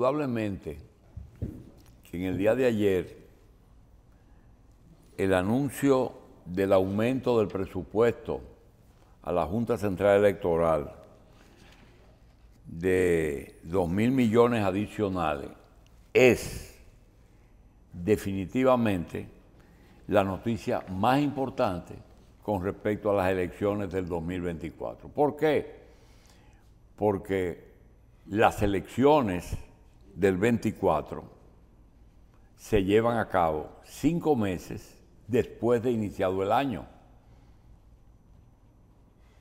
indudablemente que en el día de ayer el anuncio del aumento del presupuesto a la Junta Central Electoral de 2 mil millones adicionales es definitivamente la noticia más importante con respecto a las elecciones del 2024. ¿Por qué? Porque las elecciones del 24 se llevan a cabo cinco meses después de iniciado el año.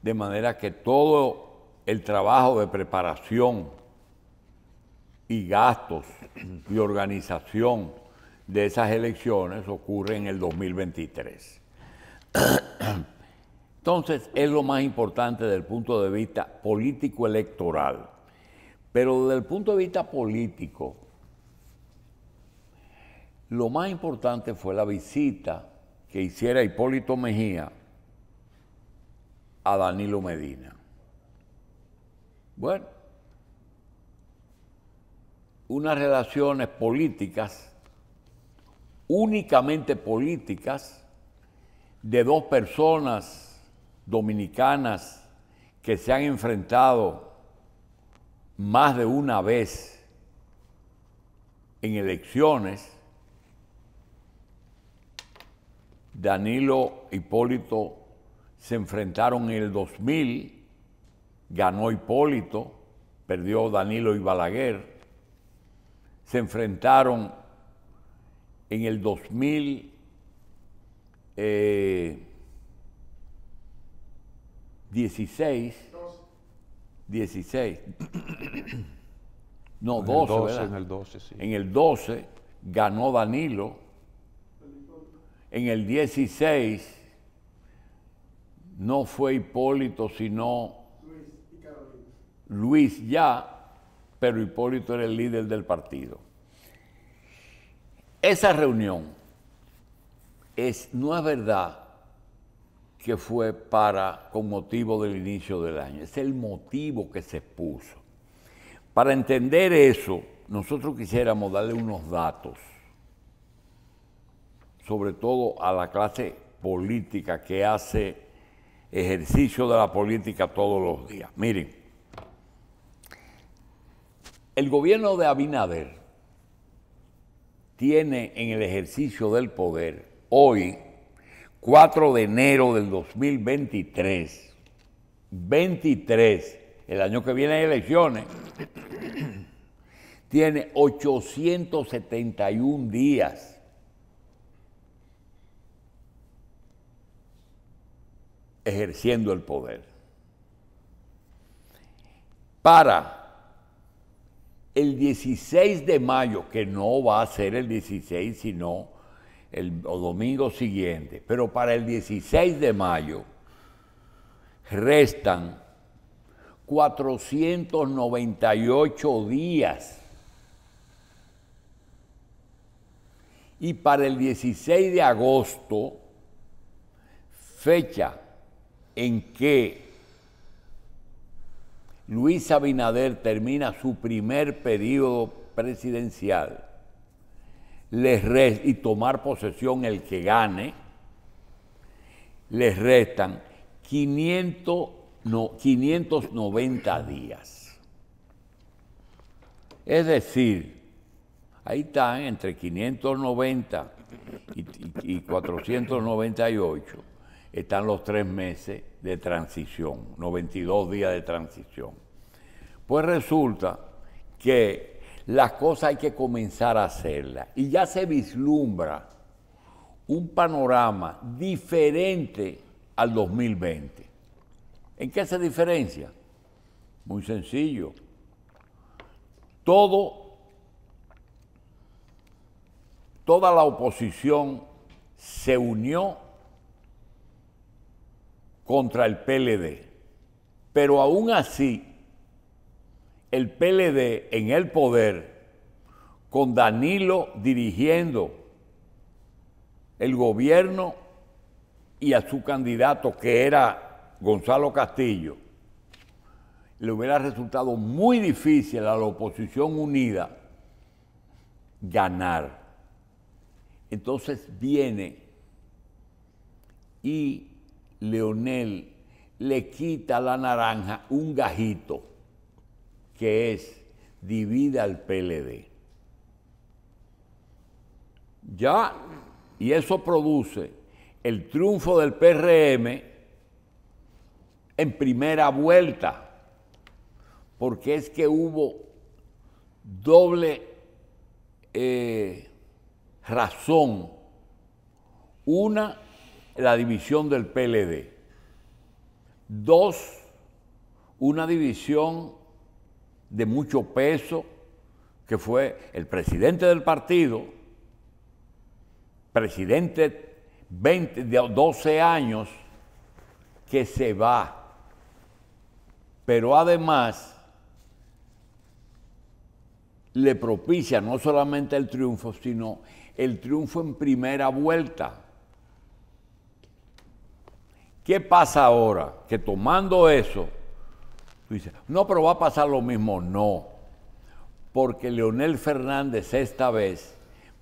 De manera que todo el trabajo de preparación y gastos y organización de esas elecciones ocurre en el 2023. Entonces, es lo más importante desde el punto de vista político-electoral. Pero desde el punto de vista político, lo más importante fue la visita que hiciera Hipólito Mejía a Danilo Medina. Bueno, unas relaciones políticas, únicamente políticas, de dos personas dominicanas que se han enfrentado más de una vez en elecciones, Danilo Hipólito se enfrentaron en el 2000, ganó Hipólito, perdió Danilo y Balaguer, se enfrentaron en el 2000, 16. No, 12, ¿verdad? En el 12, sí. En el 12 ganó Danilo. En el 16 no fue Hipólito, sino Luis, Luis ya, pero Hipólito era el líder del partido. Esa reunión es, no es verdad que fue para, con motivo del inicio del año. Es el motivo que se expuso. Para entender eso, nosotros quisiéramos darle unos datos, sobre todo a la clase política que hace ejercicio de la política todos los días. Miren, el gobierno de Abinader tiene en el ejercicio del poder hoy 4 de enero del 2023, 23, el año que viene hay elecciones, tiene 871 días. ejerciendo el poder. Para el 16 de mayo, que no va a ser el 16, sino el domingo siguiente, pero para el 16 de mayo restan 498 días. Y para el 16 de agosto, fecha en que Luis Abinader termina su primer periodo presidencial, y tomar posesión el que gane, les restan no, 590 días. Es decir, ahí están entre 590 y, y 498, están los tres meses de transición, 92 días de transición. Pues resulta que las cosas hay que comenzar a hacerlas. Y ya se vislumbra un panorama diferente al 2020. ¿En qué se diferencia? Muy sencillo. Todo, toda la oposición se unió contra el PLD. Pero aún así, el PLD en el poder, con Danilo dirigiendo el gobierno y a su candidato, que era Gonzalo Castillo, le hubiera resultado muy difícil a la oposición unida ganar. Entonces viene y Leonel le quita la naranja un gajito que es divida al PLD. Ya, y eso produce el triunfo del PRM en primera vuelta, porque es que hubo doble eh, razón. Una, la división del PLD. Dos, una división de mucho peso, que fue el presidente del partido, presidente de 12 años, que se va. Pero además le propicia no solamente el triunfo, sino el triunfo en primera vuelta. ¿Qué pasa ahora? Que tomando eso, no, pero va a pasar lo mismo. No, porque Leonel Fernández esta vez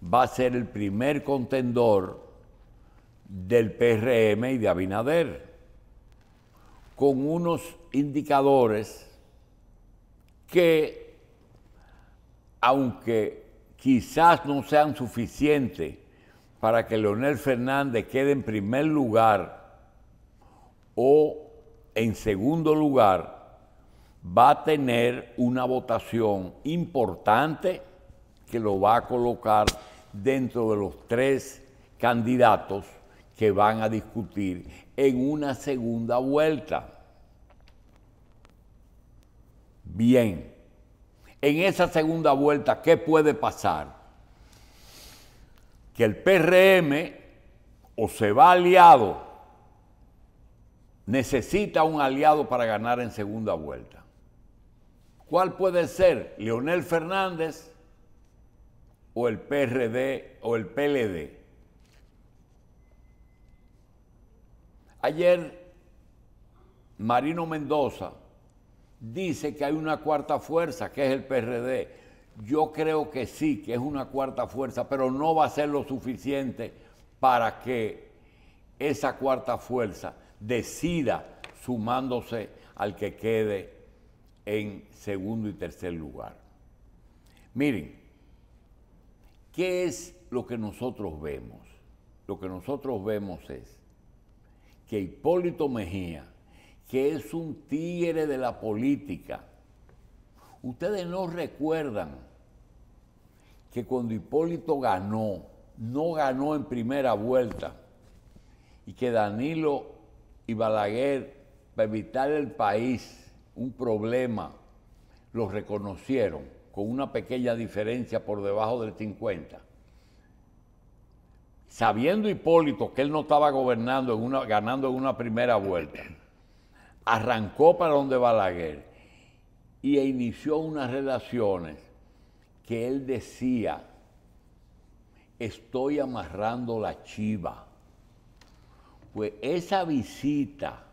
va a ser el primer contendor del PRM y de Abinader, con unos indicadores que, aunque quizás no sean suficientes para que Leonel Fernández quede en primer lugar o en segundo lugar, va a tener una votación importante que lo va a colocar dentro de los tres candidatos que van a discutir en una segunda vuelta. Bien, en esa segunda vuelta, ¿qué puede pasar? Que el PRM o se va aliado, necesita un aliado para ganar en segunda vuelta ¿Cuál puede ser? ¿Leonel Fernández o el PRD o el PLD? Ayer Marino Mendoza dice que hay una cuarta fuerza, que es el PRD. Yo creo que sí, que es una cuarta fuerza, pero no va a ser lo suficiente para que esa cuarta fuerza decida sumándose al que quede en segundo y tercer lugar. Miren, ¿qué es lo que nosotros vemos? Lo que nosotros vemos es que Hipólito Mejía, que es un tigre de la política, ustedes no recuerdan que cuando Hipólito ganó, no ganó en primera vuelta, y que Danilo y Balaguer, para evitar el país, un problema, lo reconocieron con una pequeña diferencia por debajo del 50. Sabiendo Hipólito que él no estaba gobernando ganando en una primera vuelta, arrancó para donde Balaguer y inició unas relaciones que él decía, estoy amarrando la chiva. Pues esa visita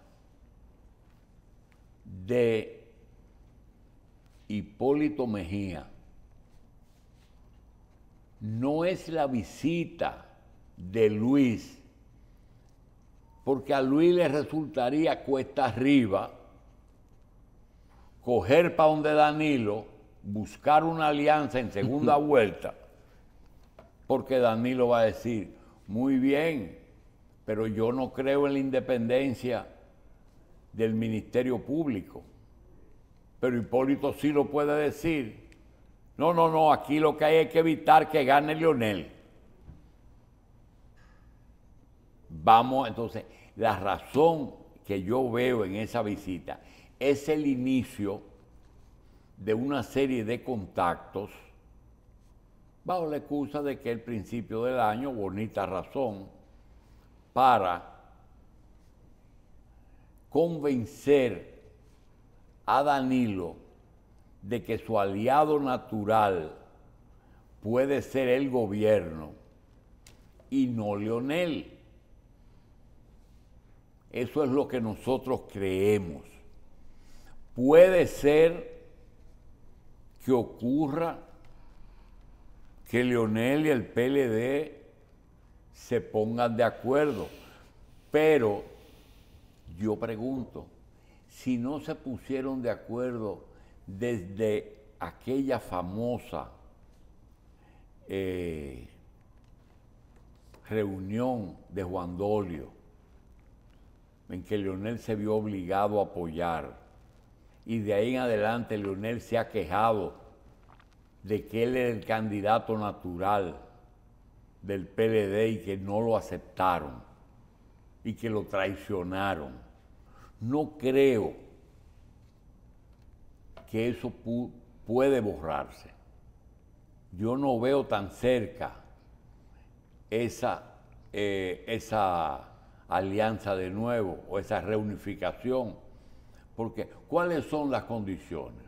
de Hipólito Mejía no es la visita de Luis, porque a Luis le resultaría cuesta arriba coger para donde Danilo, buscar una alianza en segunda vuelta, porque Danilo va a decir, muy bien, pero yo no creo en la independencia del Ministerio Público. Pero Hipólito sí lo puede decir. No, no, no, aquí lo que hay es que evitar que gane Lionel. Vamos, entonces, la razón que yo veo en esa visita es el inicio de una serie de contactos bajo la excusa de que el principio del año, bonita razón, para convencer a Danilo de que su aliado natural puede ser el gobierno y no Leonel. Eso es lo que nosotros creemos. Puede ser que ocurra que Leonel y el PLD se pongan de acuerdo, pero yo pregunto, si no se pusieron de acuerdo desde aquella famosa eh, reunión de Juan Dolio, en que Leonel se vio obligado a apoyar, y de ahí en adelante Leonel se ha quejado de que él era el candidato natural del PLD y que no lo aceptaron y que lo traicionaron no creo que eso puede borrarse. Yo no veo tan cerca esa, eh, esa alianza de nuevo o esa reunificación. Porque, ¿cuáles son las condiciones?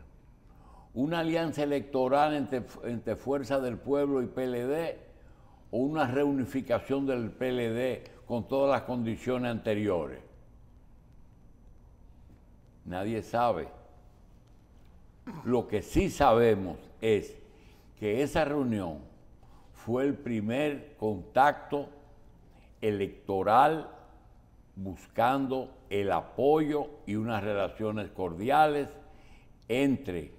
Una alianza electoral entre, entre Fuerza del Pueblo y PLD o una reunificación del PLD con todas las condiciones anteriores. Nadie sabe. Lo que sí sabemos es que esa reunión fue el primer contacto electoral buscando el apoyo y unas relaciones cordiales entre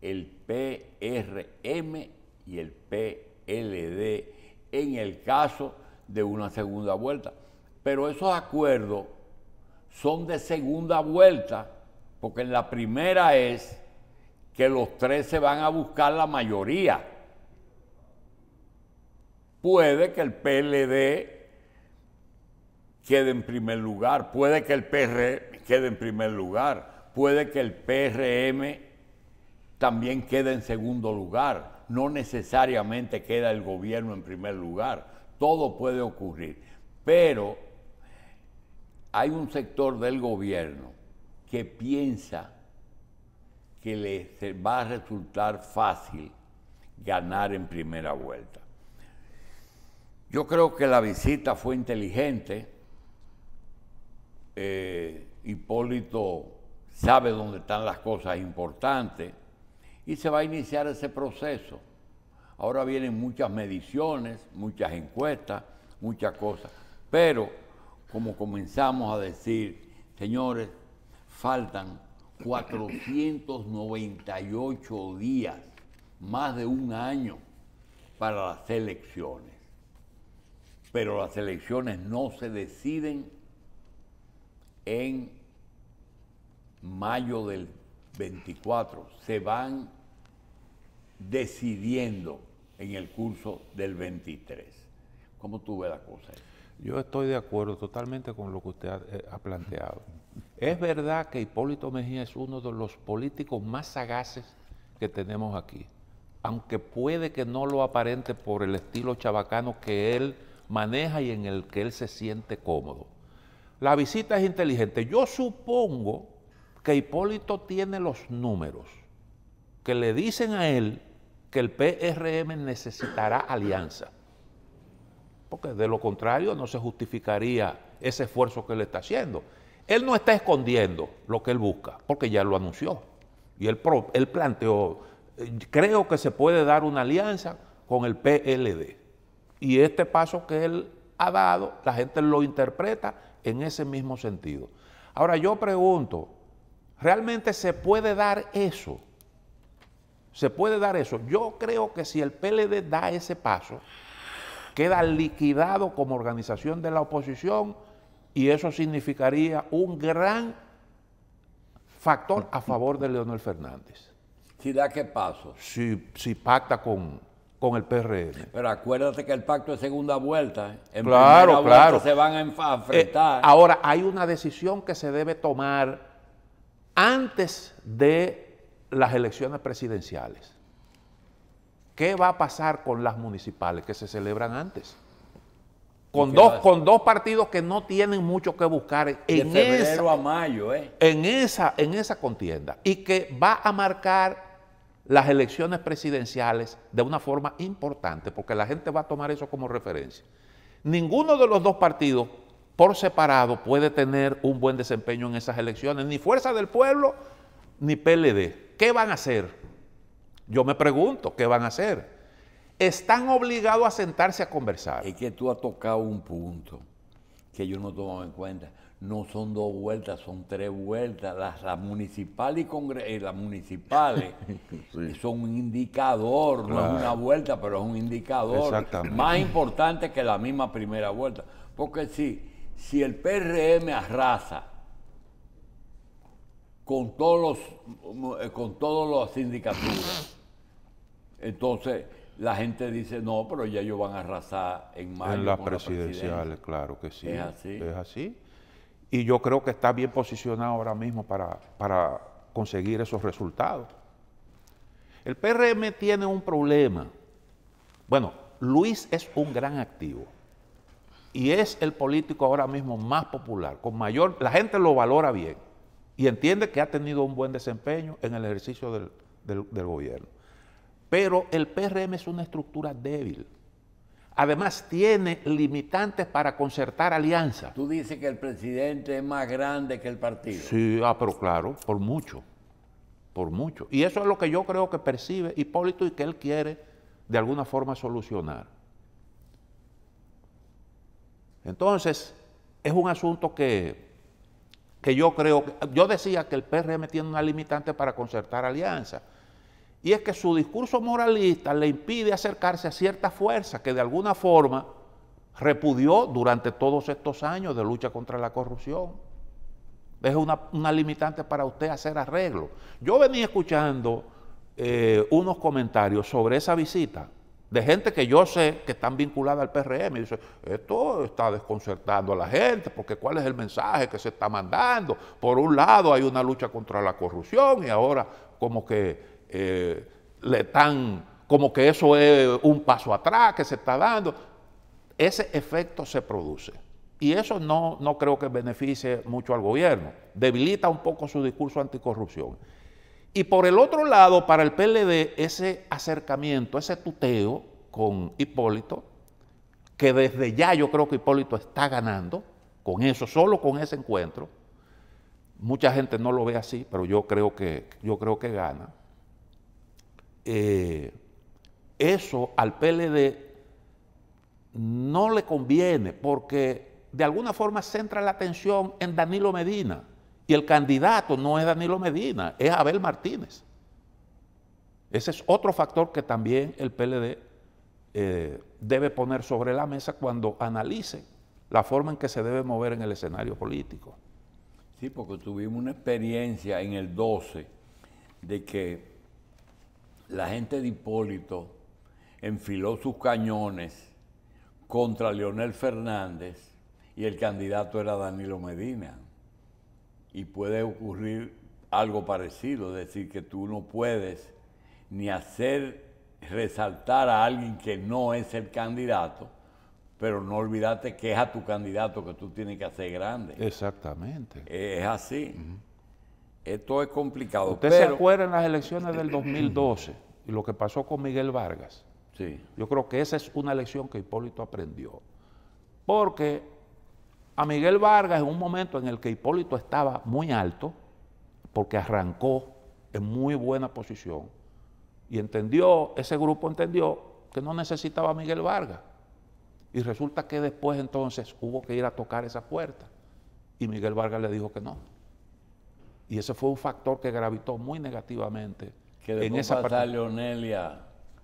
el PRM y el PLD en el caso de una segunda vuelta. Pero esos acuerdos son de segunda vuelta porque la primera es que los tres se van a buscar la mayoría. Puede que el PLD quede en primer lugar, puede que el PRM quede en primer lugar, puede que el PRM también quede en segundo lugar. No necesariamente queda el gobierno en primer lugar. Todo puede ocurrir. Pero hay un sector del gobierno que piensa que le va a resultar fácil ganar en primera vuelta. Yo creo que la visita fue inteligente. Eh, Hipólito sabe dónde están las cosas importantes y se va a iniciar ese proceso. Ahora vienen muchas mediciones, muchas encuestas, muchas cosas. Pero, como comenzamos a decir, señores, faltan 498 días, más de un año, para las elecciones. Pero las elecciones no se deciden en mayo del 24, se van decidiendo en el curso del 23. ¿Cómo tú ves la cosa? Yo estoy de acuerdo totalmente con lo que usted eh, ha, planteado. Es verdad que Hipólito Mejía es uno de los políticos más sagaces que tenemos aquí, aunque puede que no lo aparente por el estilo chabacano que él maneja y en el que él se siente cómodo. La visita es inteligente. Yo supongo que Hipólito tiene los números que le dicen a él que el PRM necesitará alianza porque de lo contrario no se justificaría ese esfuerzo que él está haciendo. Él no está escondiendo lo que él busca, porque ya lo anunció. Y él, planteó, eh, creo que se puede dar una alianza con el PLD. Y este paso que él ha dado, la gente lo interpreta en ese mismo sentido. Ahora yo pregunto, ¿realmente se puede dar eso? ¿Se puede dar eso? Yo creo que si el PLD da ese paso, queda liquidado como organización de la oposición y eso significaría un gran factor a favor de Leonel Fernández. Si da qué paso. Si, pacta con, el PRM. Pero acuérdate que el pacto es segunda vuelta. En claro, primera claro. se van a eh, enfrentar. ahora, hay una decisión que se debe tomar antes de las elecciones presidenciales. ¿Qué va a pasar con las municipales que se celebran antes? Con dos, con dos partidos que no tienen mucho que buscar en, febrero a mayo, eh. en, esa, en esa contienda y que va a marcar las elecciones presidenciales de una forma importante, porque la gente va a tomar eso como referencia. Ninguno de los dos partidos por separado puede tener un buen desempeño en esas elecciones, ni Fuerza del Pueblo ni PLD. ¿Qué van a hacer? Yo me pregunto, ¿qué van a hacer? Están obligados a sentarse a conversar. Es que tú has tocado un punto que yo no tomo en cuenta. No son dos vueltas, son tres vueltas. Las, municipales y eh, son un indicador, no es una vuelta, pero es un indicador más importante que la misma primera vuelta. Porque si, si el PRM arrasa, con todos los eh, con todas las sindicaturas. Entonces, la gente dice, no, pero ya ellos van a arrasar en mayo. En las presidenciales, claro que sí. Es así. Es así. Y yo creo que está bien posicionado ahora mismo para, para conseguir esos resultados. El PRM tiene un problema. Bueno, Luis es un gran activo y es el político ahora mismo más popular, con mayor, la gente lo valora bien y entiende que ha tenido un buen desempeño en el ejercicio del, gobierno. Pero el PRM es una estructura débil. Además, tiene limitantes para concertar alianzas. Tú dices que el presidente es más grande que el partido. Sí, ah, pero claro, por mucho. Por mucho. Y eso es lo que yo creo que percibe Hipólito y que él quiere de alguna forma solucionar. Entonces, es un asunto que que yo creo, yo decía que el PRM tiene una limitante para concertar alianzas, y es que su discurso moralista le impide acercarse a cierta fuerza que de alguna forma repudió durante todos estos años de lucha contra la corrupción. Es una, limitante para usted hacer arreglo. Yo venía escuchando eh, unos comentarios sobre esa visita de gente que yo sé que están vinculadas al PRM. Y dice, esto está desconcertando a la gente, porque cuál es el mensaje que se está mandando. Por un lado hay una lucha contra la corrupción y ahora como que eh, le están, como que eso es un paso atrás que se está dando. Ese efecto se produce. Y eso no, no creo que beneficie mucho al gobierno. Debilita un poco su discurso anticorrupción. Y por el otro lado, para el PLD, ese acercamiento, ese tuteo con Hipólito, que desde ya yo creo que Hipólito está ganando con eso, solo con ese encuentro. Mucha gente no lo ve así, pero yo creo que, yo creo que gana. Eh, eso al PLD no le conviene porque de alguna forma centra la atención en Danilo Medina y el candidato no es Danilo Medina, es Abel Martínez. Ese es otro factor que también el PLD eh, debe poner sobre la mesa cuando analice la forma en que se debe mover en el escenario político. Sí, porque tuvimos una experiencia en el 12 de que la gente de Hipólito enfiló sus cañones contra Leonel Fernández y el candidato era Danilo Medina y puede ocurrir algo parecido, es decir, que tú no puedes ni hacer resaltar a alguien que no es el candidato, pero no olvidate que es a tu candidato que tú tienes que hacer grande. Exactamente. Es así. Esto es complicado. ¿Usted se acuerda en las elecciones del 2012 y lo que pasó con Miguel Vargas? Sí. Yo creo que esa es una lección que Hipólito aprendió. Porque a Miguel Vargas en un momento en el que Hipólito estaba muy alto, porque arrancó en muy buena posición, y entendió, ese grupo entendió que no necesitaba a Miguel Vargas. Y resulta que después entonces hubo que ir a tocar esa puerta. Y Miguel Vargas le dijo que no. Y ese fue un factor que gravitó muy negativamente que en esa parte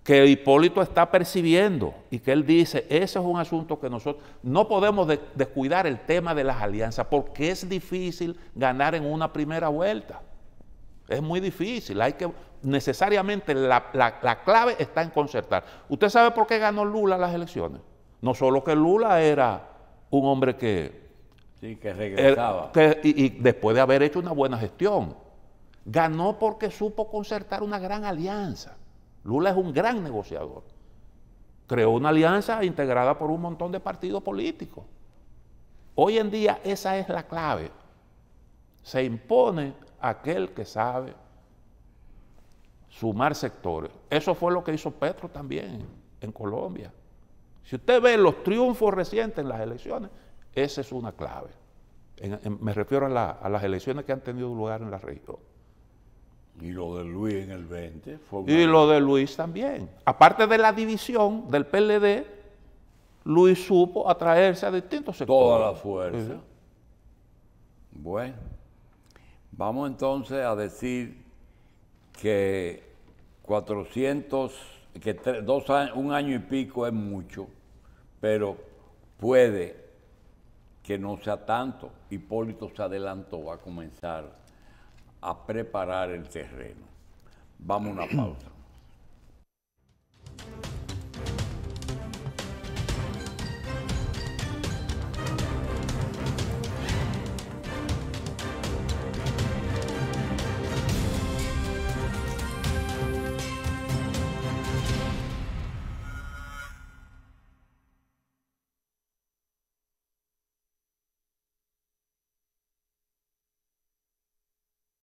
que Hipólito está percibiendo y que él dice, ese es un asunto que nosotros no podemos descuidar el tema de las alianzas, porque es difícil ganar en una primera vuelta. Es muy difícil, hay que, necesariamente la, clave está en concertar. ¿Usted sabe por qué ganó Lula las elecciones? No solo que Lula era un hombre que... Sí, que regresaba. y después de haber hecho una buena gestión, ganó porque supo concertar una gran alianza. Lula es un gran negociador. Creó una alianza integrada por un montón de partidos políticos. Hoy en día esa es la clave. Se impone aquel que sabe sumar sectores. Eso fue lo que hizo Petro también en Colombia. Si usted ve los triunfos recientes en las elecciones, esa es una clave. me refiero a las elecciones que han tenido lugar en la región. Y lo de Luis en el 20. Fue Y lo de Luis también. Aparte de la división del PLD, Luis supo atraerse a distintos sectores. Toda la fuerza. Bueno, vamos entonces a decir que 400, que un año y pico es mucho, pero puede que no sea tanto. Hipólito se adelantó a comenzar a preparar el terreno. Vamos a una pausa.